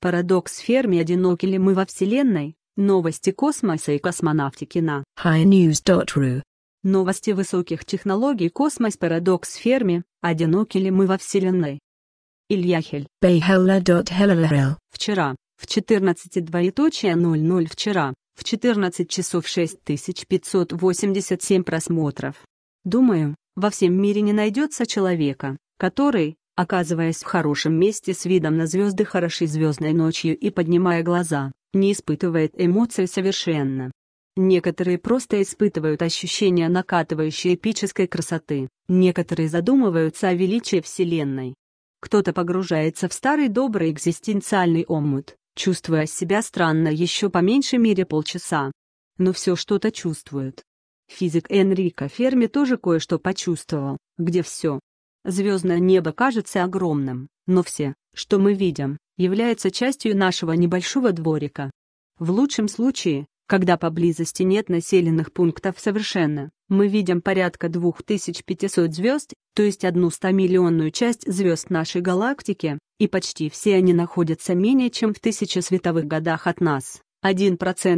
Парадокс Ферми одиноки ли мы во Вселенной? Новости космоса и космонавтики на highnews.ru Новости высоких технологий космос парадокс Ферми, одиноки ли мы во Вселенной? Илья Хель. Вчера, в 14.00 вчера, в 14 часов 6587 просмотров. Думаю, во всем мире не найдется человека, который, Оказываясь в хорошем месте с видом на звезды хорошей звездной ночью и поднимая глаза, не испытывает эмоций совершенно. Некоторые просто испытывают ощущение накатывающей эпической красоты, некоторые задумываются о величии Вселенной. Кто-то погружается в старый добрый экзистенциальный омут, чувствуя себя странно еще по меньшей мере полчаса. Но все что-то чувствует. Физик Энрико Ферми тоже кое-что почувствовал, где все, Звездное небо кажется огромным, но все, что мы видим, является частью нашего небольшого дворика. В лучшем случае, когда поблизости нет населенных пунктов совершенно, мы видим порядка 2500 звезд, то есть одну 100-миллионную часть звезд нашей галактики, и почти все они находятся менее чем в тысяче световых годах от нас, 1%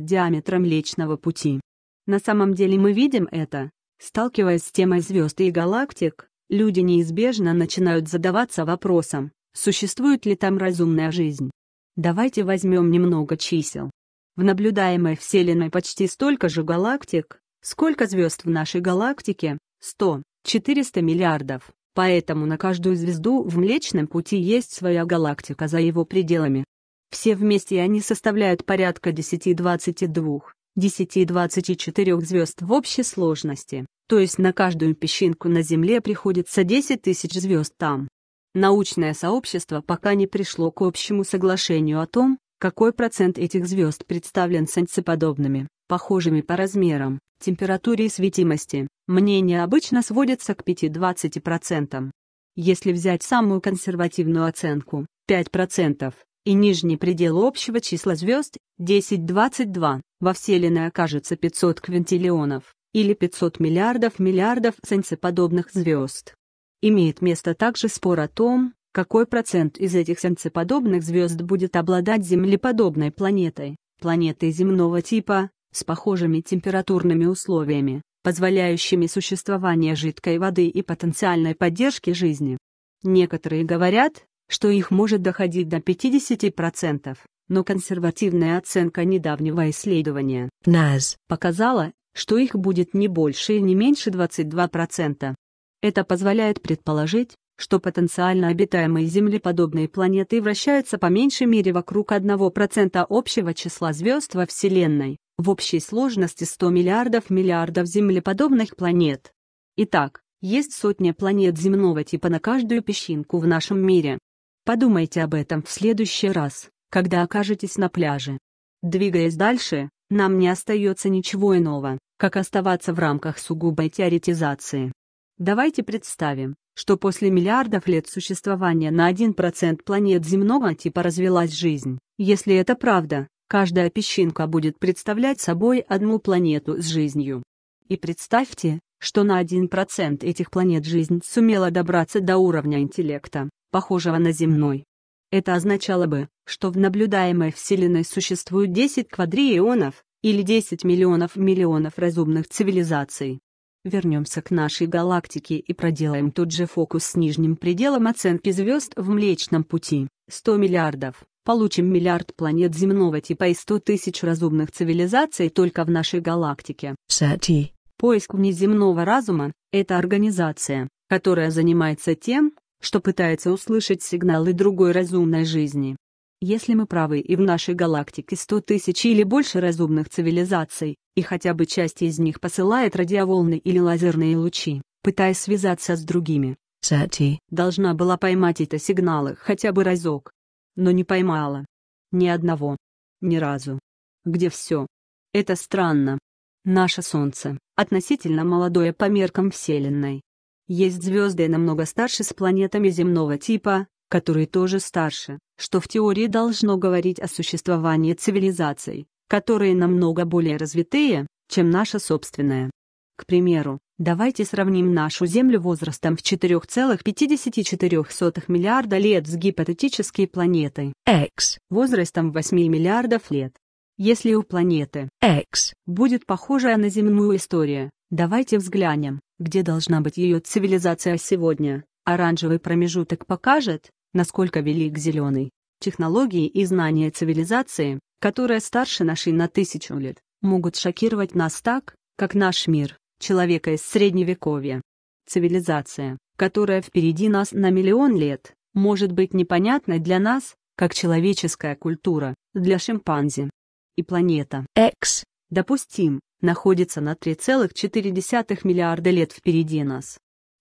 диаметра Млечного Пути. На самом деле мы видим это, сталкиваясь с темой звезд и галактик, люди неизбежно начинают задаваться вопросом, существует ли там разумная жизнь. Давайте возьмем немного чисел. В наблюдаемой Вселенной почти столько же галактик, сколько звезд в нашей галактике, 100, 400 миллиардов. Поэтому на каждую звезду в Млечном Пути есть своя галактика за его пределами. Все вместе они составляют порядка 10-22, 10-24 звезд в общей сложности, то есть на каждую песчинку на Земле приходится 10 тысяч звезд там. Научное сообщество пока не пришло к общему соглашению о том, какой процент этих звезд представлен солнцеподобными, похожими по размерам, температуре и светимости. Мнение обычно сводится к 5-20%. Если взять самую консервативную оценку, 5%, и нижний предел общего числа звезд, 10-22, во Вселенной окажется 500 квинтиллионов или 500 миллиардов миллиардов солнцеподобных звезд. Имеет место также спор о том, какой процент из этих солнцеподобных звезд будет обладать землеподобной планетой, планетой земного типа, с похожими температурными условиями, позволяющими существование жидкой воды и потенциальной поддержки жизни. Некоторые говорят, что их может доходить до 50%, но консервативная оценка недавнего исследования NAS показала, что их будет не больше и не меньше 22%. Это позволяет предположить, что потенциально обитаемые землеподобные планеты вращаются по меньшей мере вокруг 1% общего числа звезд во Вселенной, в общей сложности 100 миллиардов миллиардов землеподобных планет. Итак, есть сотня планет земного типа на каждую песчинку в нашем мире. Подумайте об этом в следующий раз, когда окажетесь на пляже. Двигаясь дальше, нам не остается ничего иного, как оставаться в рамках сугубой теоретизации. Давайте представим, что после миллиардов лет существования на 1% планет земного типа развелась жизнь. Если это правда, каждая песчинка будет представлять собой одну планету с жизнью. И представьте, что на 1% этих планет жизнь сумела добраться до уровня интеллекта, похожего на земной. Это означало бы, что в наблюдаемой Вселенной существует 10 квадриллионов или 10 миллионов миллионов разумных цивилизаций. Вернемся к нашей галактике и проделаем тот же фокус с нижним пределом оценки звезд в Млечном Пути – 100 миллиардов. Получим миллиард планет земного типа и 100 тысяч разумных цивилизаций только в нашей галактике. Сати. Поиск внеземного разума – это организация, которая занимается тем, что пытается услышать сигналы другой разумной жизни. Если мы правы и в нашей галактике 100 тысяч или больше разумных цивилизаций, и хотя бы часть из них посылает радиоволны или лазерные лучи, пытаясь связаться с другими, Сати должна была поймать эти сигналы хотя бы разок. Но не поймала. Ни одного. Ни разу. Где все? Это странно. Наше Солнце, относительно молодое по меркам Вселенной, есть звезды намного старше с планетами земного типа, которые тоже старше, что в теории должно говорить о существовании цивилизаций, которые намного более развитые, чем наша собственная. К примеру, давайте сравним нашу Землю возрастом в 4,54 миллиарда лет с гипотетической планетой X возрастом 8 миллиардов лет. Если у планеты X будет похожая на земную история, Давайте взглянем, где должна быть ее цивилизация сегодня. Оранжевый промежуток покажет, насколько велик зеленый. Технологии и знания цивилизации, которая старше нашей на тысячу лет, могут шокировать нас так, как наш мир, человека из Средневековья. Цивилизация, которая впереди нас на миллион лет, может быть непонятной для нас, как человеческая культура, для шимпанзе. И планета X. Допустим, находится на 3,4 миллиарда лет впереди нас.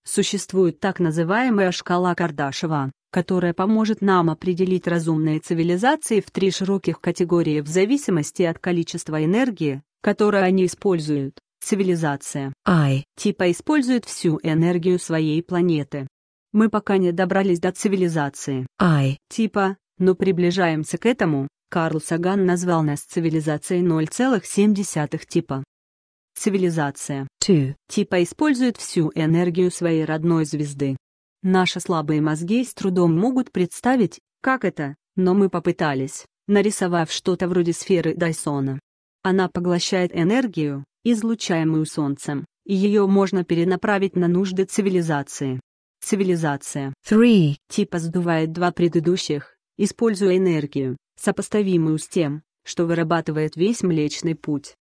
Существует так называемая шкала Кардашева, которая поможет нам определить разумные цивилизации в три широких категории в зависимости от количества энергии, которую они используют. Цивилизация I типа использует всю энергию своей планеты. Мы пока не добрались до цивилизации I типа, но приближаемся к этому. Карл Саган назвал нас цивилизацией 0,7 типа. Цивилизация 2 типа использует всю энергию своей родной звезды. Наши слабые мозги с трудом могут представить, как это, но мы попытались, нарисовав что-то вроде сферы Дайсона. Она поглощает энергию, излучаемую Солнцем, и ее можно перенаправить на нужды цивилизации. Цивилизация 3 типа сдувает два предыдущих, используя энергию, сопоставимую с тем, что вырабатывает весь Млечный Путь.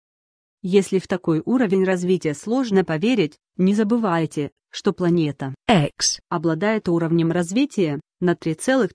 Если в такой уровень развития сложно поверить, не забывайте, что планета X обладает уровнем развития на 3,4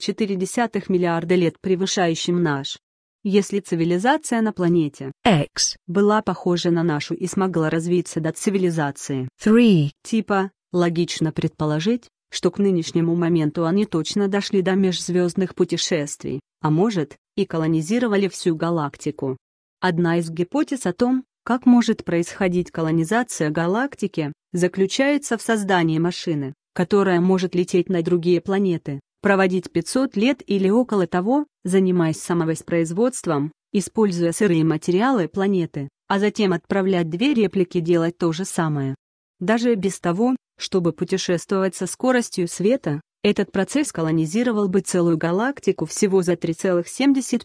миллиарда лет превышающим наш. Если цивилизация на планете X была похожа на нашу и смогла развиться до цивилизации 3 типа, логично предположить, что к нынешнему моменту они точно дошли до межзвездных путешествий, а может, и колонизировали всю галактику. Одна из гипотез о том, как может происходить колонизация галактики, заключается в создании машины, которая может лететь на другие планеты, проводить 500 лет или около того, занимаясь самовоспроизводством, используя сырые материалы планеты, а затем отправлять две реплики делать то же самое. Даже без того, чтобы путешествовать со скоростью света, этот процесс колонизировал бы целую галактику всего за 3,75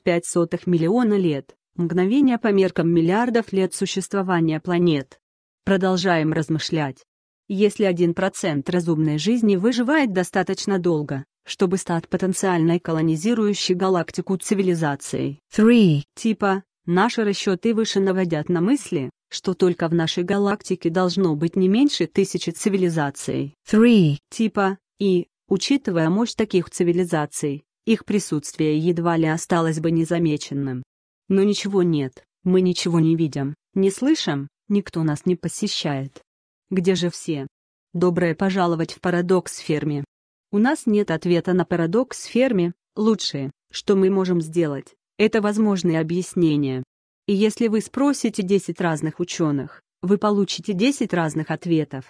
миллиона лет мгновение по меркам миллиардов лет существования планет. Продолжаем размышлять. Если 1% разумной жизни выживает достаточно долго, чтобы стать потенциальной колонизирующей галактику цивилизацией. 3. Типа, наши расчеты выше наводят на мысли, что только в нашей галактике должно быть не меньше тысячи цивилизаций. 3. Типа, и, учитывая мощь таких цивилизаций, их присутствие едва ли осталось бы незамеченным. Но ничего нет, мы ничего не видим, не слышим, никто нас не посещает. Где же все? Доброе пожаловать в парадокс ферме. У нас нет ответа на парадокс ферме, лучшее, что мы можем сделать, это возможные объяснения. И если вы спросите 10 разных ученых, вы получите 10 разных ответов.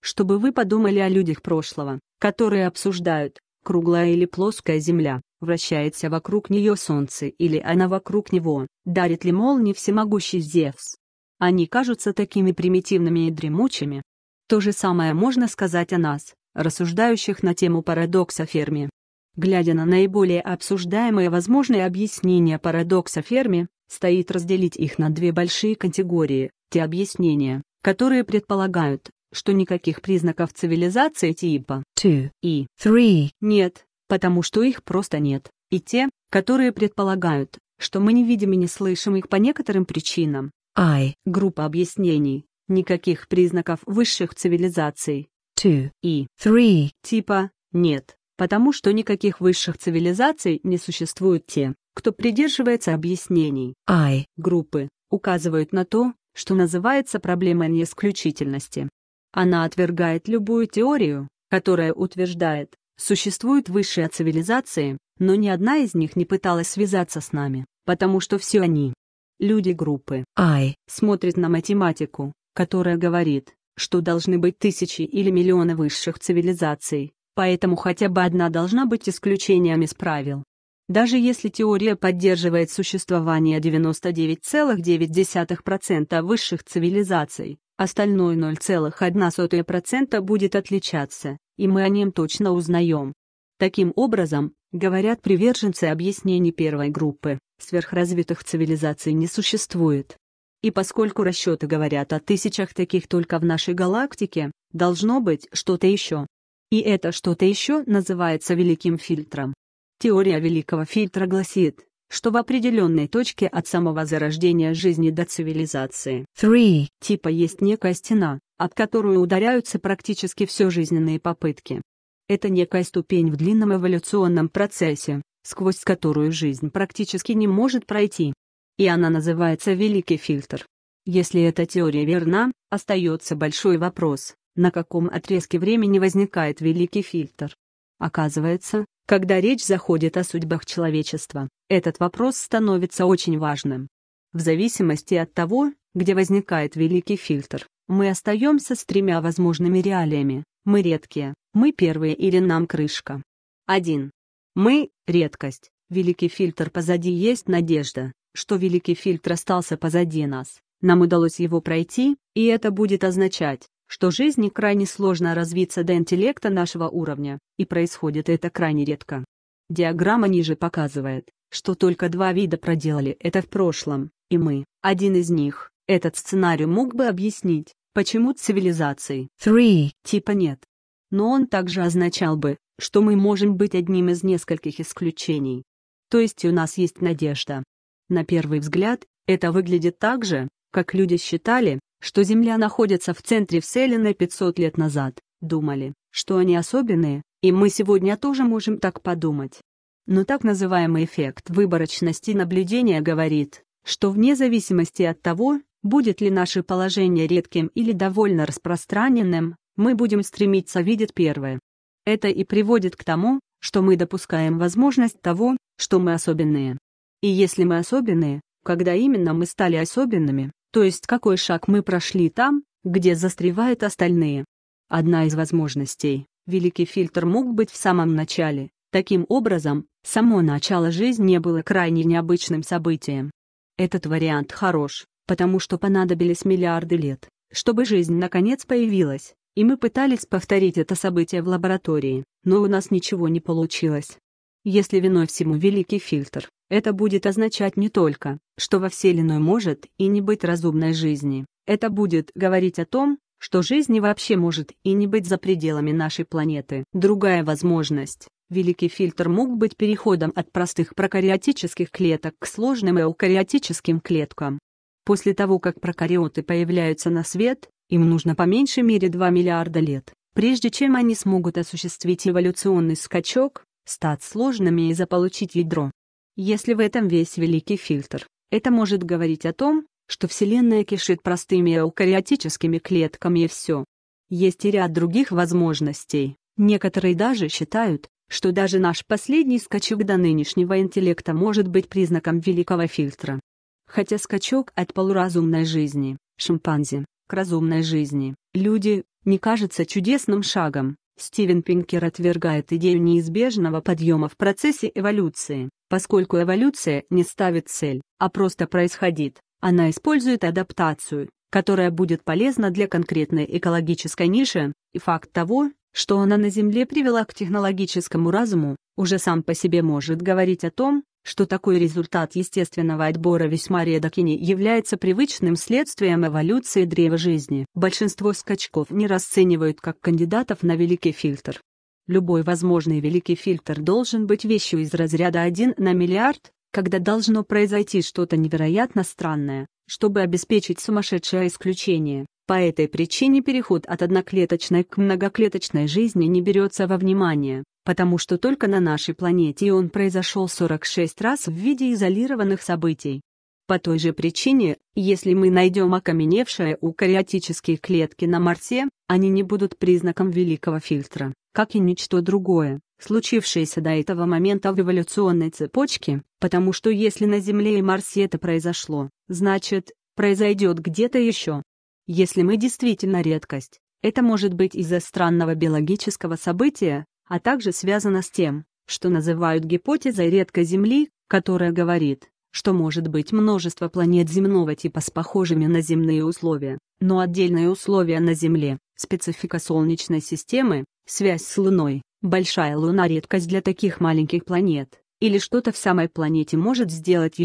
Чтобы вы подумали о людях прошлого, которые обсуждают, круглая или плоская Земля. Вращается вокруг нее солнце или она вокруг него, дарит ли молнии всемогущий Зевс. Они кажутся такими примитивными и дремучими. То же самое можно сказать о нас, рассуждающих на тему парадокса Ферми. Глядя на наиболее обсуждаемые возможные объяснения парадокса Ферми, стоит разделить их на две большие категории, те объяснения, которые предполагают, что никаких признаков цивилизации типа 2 и 3 нет, потому что их просто нет. И те, которые предполагают, что мы не видим и не слышим их по некоторым причинам. I. Группа объяснений. Никаких признаков высших цивилизаций. Two. И. Three. Типа «нет», потому что никаких высших цивилизаций не существует. те, кто придерживается объяснений. I. Группы указывают на то, что называется проблемой неисключительности. Она отвергает любую теорию, которая утверждает, Существуют высшие цивилизации, но ни одна из них не пыталась связаться с нами, потому что все они, люди группы I, смотрят на математику, которая говорит, что должны быть тысячи или миллионы высших цивилизаций, поэтому хотя бы одна должна быть исключением из правил. Даже если теория поддерживает существование 99,9% высших цивилизаций, Остальное 0,1% будет отличаться, и мы о нем точно узнаем. Таким образом, говорят приверженцы объяснений первой группы, сверхразвитых цивилизаций не существует. И поскольку расчеты говорят о тысячах таких только в нашей галактике, должно быть что-то еще. И это что-то еще называется великим фильтром. Теория великого фильтра гласит, что в определенной точке от самого зарождения жизни до цивилизации 3 типа есть некая стена, от которую ударяются практически все жизненные попытки. Это некая ступень в длинном эволюционном процессе, сквозь которую жизнь практически не может пройти. И она называется «Великий фильтр». Если эта теория верна, остается большой вопрос, на каком отрезке времени возникает «Великий фильтр». Оказывается, когда речь заходит о судьбах человечества, этот вопрос становится очень важным. В зависимости от того, где возникает великий фильтр, мы остаемся с тремя возможными реалиями. Мы редкие, мы первые или нам крышка. 1. Мы — редкость. Великий фильтр позади есть надежда, что великий фильтр остался позади нас. Нам удалось его пройти, и это будет означать, что жизни крайне сложно развиться до интеллекта нашего уровня, и происходит это крайне редко. Диаграмма ниже показывает, что только два вида проделали это в прошлом, и мы, один из них, этот сценарий мог бы объяснить, почему цивилизации Three типа нет. Но он также означал бы, что мы можем быть одним из нескольких исключений. То есть у нас есть надежда. На первый взгляд, это выглядит так же, как люди считали, что Земля находится в центре Вселенной 500 лет назад, думали, что они особенные, и мы сегодня тоже можем так подумать. Но так называемый эффект выборочности наблюдения говорит, что вне зависимости от того, будет ли наше положение редким или довольно распространенным, мы будем стремиться видеть первое. Это и приводит к тому, что мы допускаем возможность того, что мы особенные. И если мы особенные, когда именно мы стали особенными, то есть какой шаг мы прошли там, где застревают остальные. Одна из возможностей. Великий фильтр мог быть в самом начале. Таким образом, само начало жизни было крайне необычным событием. Этот вариант хорош, потому что понадобились миллиарды лет, чтобы жизнь наконец появилась, и мы пытались повторить это событие в лаборатории, но у нас ничего не получилось. Если виной всему великий фильтр, это будет означать не только, что во Вселенной может и не быть разумной жизни, это будет говорить о том, что жизни вообще может и не быть за пределами нашей планеты. Другая возможность. Великий фильтр мог быть переходом от простых прокариотических клеток к сложным эукариотическим клеткам. После того, как прокариоты появляются на свет, им нужно по меньшей мере 2 миллиарда лет, прежде чем они смогут осуществить эволюционный скачок, стать сложными и заполучить ядро. Если в этом весь великий фильтр, это может говорить о том, что Вселенная кишит простыми эукариотическими клетками и все. Есть и ряд других возможностей. Некоторые даже считают, что даже наш последний скачок до нынешнего интеллекта может быть признаком великого фильтра. Хотя скачок от полуразумной жизни, шимпанзе, к разумной жизни, люди, не кажется чудесным шагом. Стивен Пинкер отвергает идею неизбежного подъема в процессе эволюции, поскольку эволюция не ставит цель, а просто происходит, она использует адаптацию, которая будет полезна для конкретной экологической ниши, и факт того, что она на Земле привела к технологическому разуму, уже сам по себе может говорить о том, что такой результат естественного отбора весьма редок и не является привычным следствием эволюции древа жизни. Большинство скачков не расценивают как кандидатов на великий фильтр. Любой возможный великий фильтр должен быть вещью из разряда 1 на миллиард, когда должно произойти что-то невероятно странное, чтобы обеспечить сумасшедшее исключение. По этой причине переход от одноклеточной к многоклеточной жизни не берется во внимание потому что только на нашей планете он произошел 46 раз в виде изолированных событий. По той же причине, если мы найдем окаменевшие эукариотические клетки на Марсе, они не будут признаком великого фильтра, как и ничто другое, случившееся до этого момента в эволюционной цепочке, потому что если на Земле и Марсе это произошло, значит, произойдет где-то еще. Если мы действительно редкость, это может быть из-за странного биологического события, а также связано с тем, что называют гипотезой редкой Земли, которая говорит, что может быть множество планет земного типа с похожими на земные условия, но отдельные условия на Земле, специфика Солнечной системы, связь с Луной, большая Луна редкость для таких маленьких планет, или что-то в самой планете может сделать